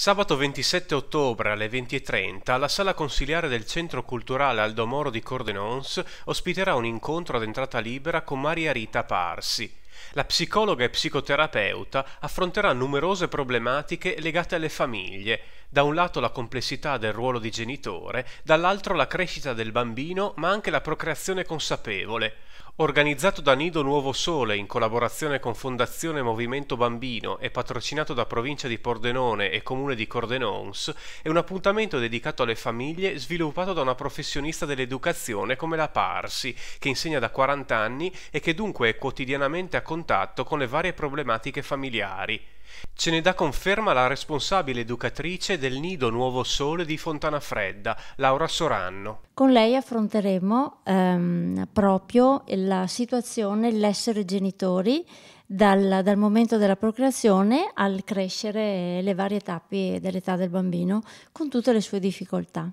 Sabato 27 ottobre alle 20.30 la sala consiliare del Centro Culturale Aldo Moro di Cordenons ospiterà un incontro ad entrata libera con Maria Rita Parsi. La psicologa e psicoterapeuta affronterà numerose problematiche legate alle famiglie, da un lato la complessità del ruolo di genitore, dall'altro la crescita del bambino, ma anche la procreazione consapevole. Organizzato da Nido Nuovo Sole in collaborazione con Fondazione Movimento Bambino e patrocinato da Provincia di Pordenone e Comune di Cordenons, è un appuntamento dedicato alle famiglie sviluppato da una professionista dell'educazione come la Parsi, che insegna da 40 anni e che dunque è quotidianamente a contatto con le varie problematiche familiari. Ce ne dà conferma la responsabile educatrice del Nido Nuovo Sole di Fontana Fredda, Laura Soranno. Con lei affronteremo ehm, proprio la situazione, l'essere genitori, dal, dal, momento della procreazione al crescere le varie tappe dell'età del bambino, con tutte le sue difficoltà.